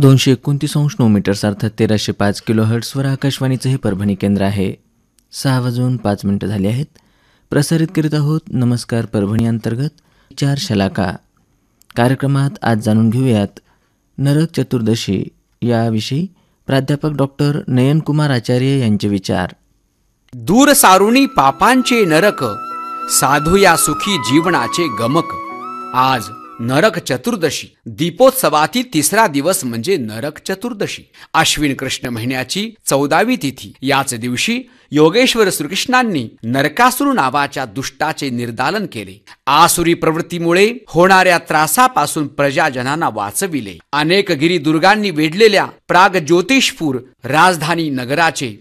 दोनशे एकोणतीस अंश नऊ मीटर्स अर्थात तेराशे पाच किलो हर्ट्सवर आकाशवाणीचं हे परभणी केंद्र आहे सहा वाजून पाच मिनटं झाले आहेत प्रसारित करीत आहोत नमस्कार परभणी अंतर्गत चार शलाका कार्यक्रमात आज जाणून घेऊयात नरक चतुर्दशी याविषयी प्राध्यापक डॉक्टर नयनकुमार आचार्य यांचे विचार दूर सारुणी पापांचे नरक साधू या सुखी जीवनाचे गमक आज नरक चतुर्दशी दीपोत्सवातील तिसरा दिवस म्हणजे नरक चतुर्दशी अश्विन कृष्ण महिन्याची चौदावी तिथी याच दिवशी योगेश्वर श्रीकृष्णांनी नरकासुर नावाच्या दुष्टाचे निर्दालन केले आसुरी प्रवृत्तीमुळे होणाऱ्या त्रासापासून प्रजाजनांना वाचविले अनेक गिरी दुर्गांनी वेढलेल्या प्राग ज्योतिषपूर राजधानी नगराचे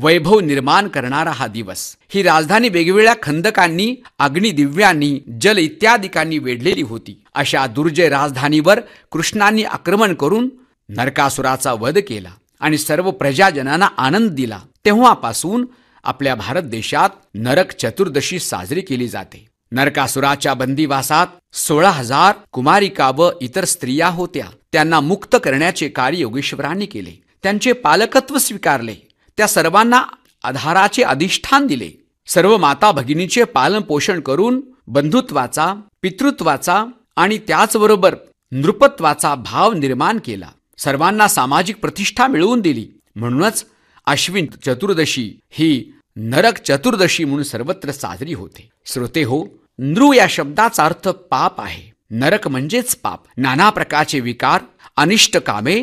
वैभव निर्माण करणारा हा दिवस ही राजधानी वेगवेगळ्या खंदकांनी अग्निदिव्यांनी जल इत्यादिकांनी वेढलेली होती अशा दुर्जय राजधानीवर कृष्णांनी आक्रमण करून नरकासुराचा वध केला आणि सर्व प्रजाजनांना आनंद दिला तेव्हापासून आपल्या भारत देशात नरक चतुर्दशी साजरी केली जाते नरकासुराच्या बंदिवासात सोळा हजार कुमारिका व इतर स्त्रिया होत्या त्यांना मुक्त करण्याचे कार्य योगेश्वरांनी केले त्यांचे पालकत्व स्वीकारले त्या सर्वांना आधाराचे अधिष्ठान दिले सर्व माता भगिनीचे पालन पोषण करून बंधुत्वाचा पितृत्वाचा आणि त्याचबरोबर नृपत्वाचा भाव निर्माण केला सर्वांना सामाजिक प्रतिष्ठा मिळवून दिली म्हणूनच अश्विन चतुर्दशी ही नरक चतुर्दशी म्हणून सर्वत्र साजरी होते श्रोते हो नृ या शब्दाचा अर्थ पाप आहे नरक म्हणजेच पाप नाना प्रकारचे विकार अनिष्ट कामे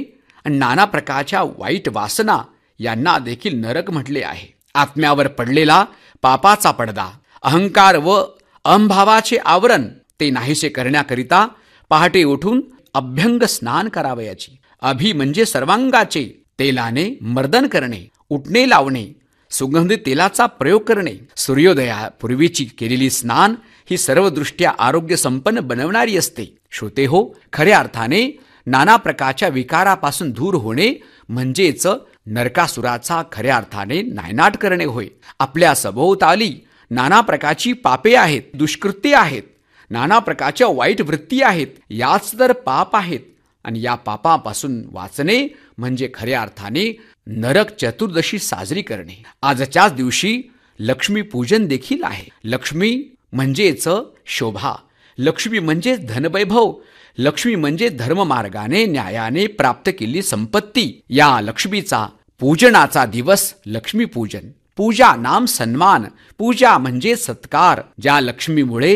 नाना प्रकारच्या वाईट वासना यांना देखील नरक म्हटले आहे आत्म्यावर पडलेला पापाचा पडदा अहंकार व अहंभावाचे आवरण ते नाहीसे करण्याकरिता पहाटे उठून अभ्यंग स्नान करावयाची अभि म्हणजे सर्वांगाचे तेलाने मर्दन करणे उठणे लावणे सुगंधित तेलाचा प्रयोग करणे सूर्योदयापूर्वीची केलेली स्नान ही सर्वदृष्ट्या आरोग्य संपन्न बनवणारी असते श्रोते हो खऱ्या अर्थाने नाना प्रकारच्या विकारापासून दूर होणे म्हणजेच नरकासुराचा खऱ्या अर्थाने नायनाट करणे होय आपल्या सभोवताली नाना प्रकारची पापे आहेत दुष्कृत्ये आहेत नाना प्रकारच्या वाईट वृत्ती आहेत याच तर पाप आहेत आणि या पापापासून वाचणे म्हणजे खऱ्या अर्थाने नरक चतुर्दशी साजरी करणे आजच्याच दिवशी लक्ष्मीपूजन देखील आहे लक्ष्मी म्हणजेच शोभा लक्ष्मी म्हणजे धनवैभव लक्ष्मी म्हणजे धर्ममार्गाने न्यायाने प्राप्त केली संपत्ती या लक्ष्मीचा पूजनाचा दिवस लक्ष्मीपूजन पूजा नाम सन्मान पूजा म्हणजे सत्कार ज्या लक्ष्मीमुळे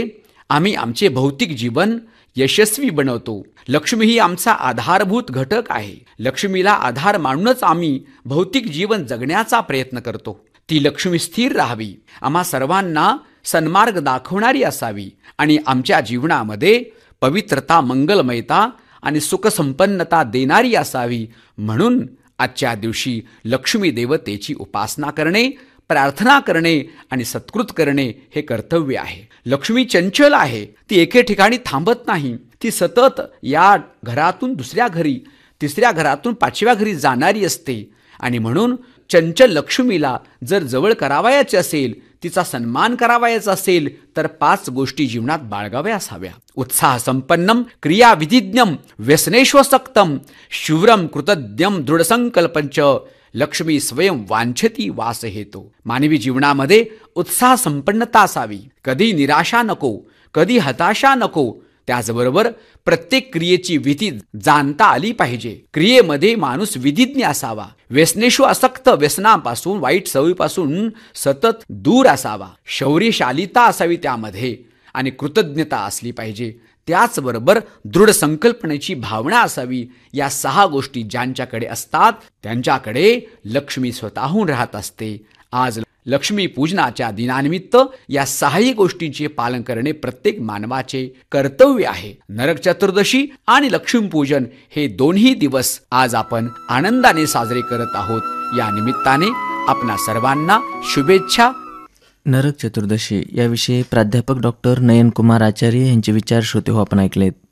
आम्ही आमचे भौतिक जीवन यशस्वी बनवतो लक्ष्मी ही आमचा आधारभूत घटक आहे लक्ष्मीला आधार मानूनच आम्ही भौतिक जीवन जगण्याचा प्रयत्न करतो ती लक्ष्मी स्थिर राहावी आम्हा सर्वांना सन्मार्ग दाखवणारी असावी आणि आमच्या जीवनामध्ये पवित्रता मंगलमयता आणि सुखसंपन्नता देणारी असावी म्हणून आजच्या दिवशी लक्ष्मी देवतेची उपासना करणे प्रार्थना करणे आणि सत्कृत करणे हे कर्तव्य आहे लक्ष्मी चंचल आहे ती एके ठिकाणी थांबत नाही ती सतत या घरातून दुसऱ्या घरी तिसऱ्या घरातून पाचव्या घरी जाणारी असते आणि म्हणून चंचल लक्ष्मीला जर जवळ करावायाचे असेल तिचा सन्मान करावायचा असेल तर पाच गोष्टी जीवनात बाळगाव्या असाव्या उत्साह संपन्नम क्रियाविधिज्ञम सक्तम शिवरम कृतज्ञम दृढसंकल्पंच लक्ष्मी स्वयं वांछती वास हेतो मानवी जीवनामध्ये उत्साह संपन्नता असावी कधी निराशा नको कधी हताशा नको त्याचबरोबर प्रत्येक क्रियेची विधी जाणता आली पाहिजे क्रियेमध्ये माणूस विधिज्ञ असावा व्यसनेशू असक्त व्यसनापासून वाईट सवयीपासून सतत दूर असावा शौर्यशालिता असावी त्यामध्ये आणि कृतज्ञता असली पाहिजे त्याचबरोबर दृढ संकल्पनेची भावना असावी या सहा गोष्टी ज्यांच्याकडे असतात त्यांच्याकडे लक्ष्मी स्वतःहून राहत असते आज लक्ष्मीपूजनाच्या दिनानिमित्त या सहाही गोष्टींचे पालन करणे प्रत्येक मानवाचे कर्तव्य आहे नरक चतुर्दशी आणि लक्ष्मीपूजन हे दोन्ही दिवस आज आपण आनंदाने साजरे करत आहोत या निमित्ताने आपणा सर्वांना शुभेच्छा नरक चतुर्दशी याविषयी प्राध्यापक डॉक्टर नयनकुमार आचार्य यांचे विचार श्रोते हो आपण ऐकलेत